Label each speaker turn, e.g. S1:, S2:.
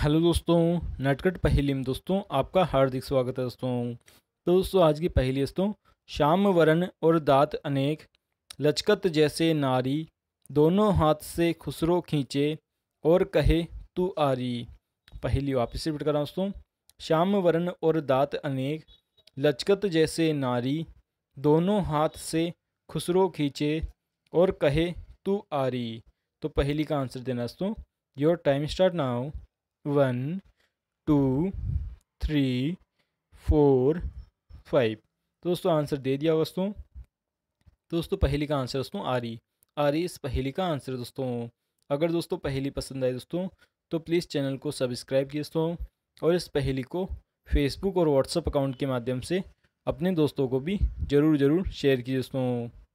S1: hello दोस्तों नटकट पहेली में दोस्तों आपका हार्दिक स्वागत है दोस्तों तो दोस्तों आज की पहेली दोस्तों श्याम वरण और दांत अनेक लचकत जैसे नारी दोनों हाथ से खुसरो खींचे और कहे तू आरी पहेली वापस रिपीट कर रहा हूँ दोस्तों श्याम वरण और दांत अनेक लचकत जैसे नारी दोनों हाथ से खुसरो खींचे और कहे तू आरी तो पहली का आंसर देना दोस्तों योर टाइम स्टार्ट ना हो one two three four five दोस्तों आंसर दे दिया दोस्तों दोस्तों पहली का आंसर दोस्तों आरी आरी इस पहली का आंसर दोस्तों अगर दोस्तों पहली पसंद आए दोस्तों तो प्लीज़ चैनल को सब्सक्राइब किए दोस्तों और इस पहली को फेसबुक और व्हाट्सअप अकाउंट के माध्यम से अपने दोस्तों को भी ज़रूर ज़रूर शेयर कीजिए दोस्तों